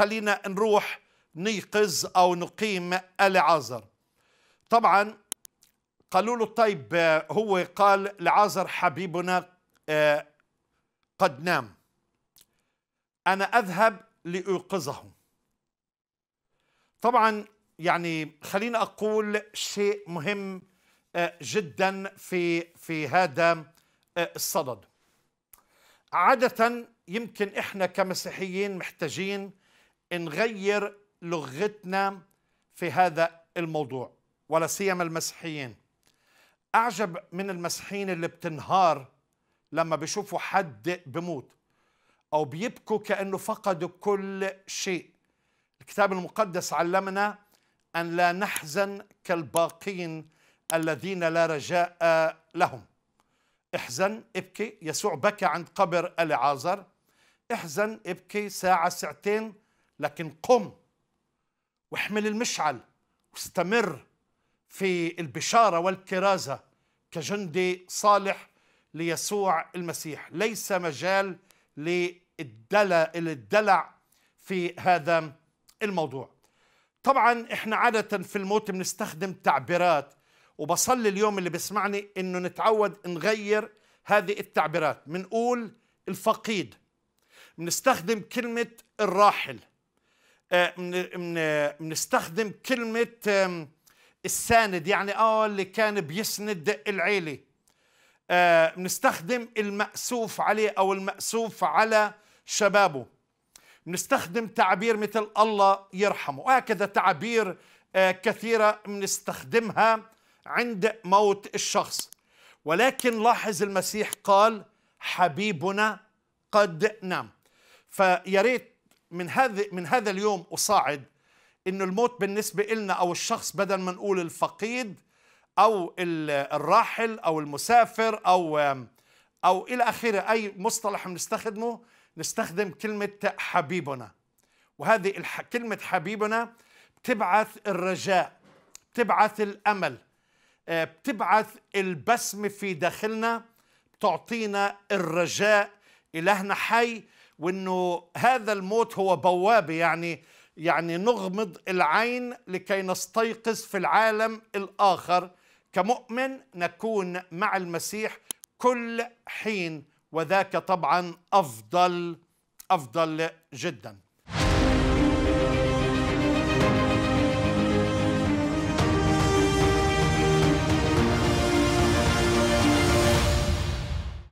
خلينا نروح نيقظ أو نقيم العازر طبعا قالوا له طيب آه، هو قال لعازر حبيبنا آه، قد نام أنا أذهب لأيقظه طبعا يعني خليني أقول شيء مهم آه، جدا في في هذا الصدد عادة يمكن إحنا كمسيحيين محتاجين نغير لغتنا في هذا الموضوع ولا سيما المسيحيين أعجب من المسيحيين اللي بتنهار لما بيشوفوا حد بموت أو بيبكوا كأنه فقدوا كل شيء الكتاب المقدس علمنا أن لا نحزن كالباقين الذين لا رجاء لهم احزن ابكي يسوع بكى عند قبر العازر احزن ابكي ساعة ساعتين لكن قم واحمل المشعل واستمر في البشارة والكرازة كجندي صالح ليسوع المسيح ليس مجال للدلع في هذا الموضوع طبعا احنا عادة في الموت بنستخدم تعبيرات وبصلي اليوم اللي بيسمعني انه نتعود نغير هذه التعبيرات بنقول الفقيد بنستخدم كلمة الراحل بنستخدم آه، كلمة الساند يعني اه اللي كان بيسند العيلة آه، بنستخدم المأسوف عليه أو المأسوف على شبابه بنستخدم تعبير مثل الله يرحمه وهكذا تعبير آه، كثيرة بنستخدمها عند موت الشخص ولكن لاحظ المسيح قال حبيبنا قد نام فيا ريت من هذا من هذا اليوم اصعد انه الموت بالنسبه لنا او الشخص بدل ما نقول الفقيد او الراحل او المسافر او او الى اخره اي مصطلح بنستخدمه نستخدم كلمه حبيبنا وهذه الح... كلمه حبيبنا بتبعث الرجاء بتبعث الامل آه، بتبعث البسمه في داخلنا بتعطينا الرجاء الهنا حي وانه هذا الموت هو بوابه يعني يعني نغمض العين لكي نستيقظ في العالم الاخر كمؤمن نكون مع المسيح كل حين وذاك طبعا افضل افضل جدا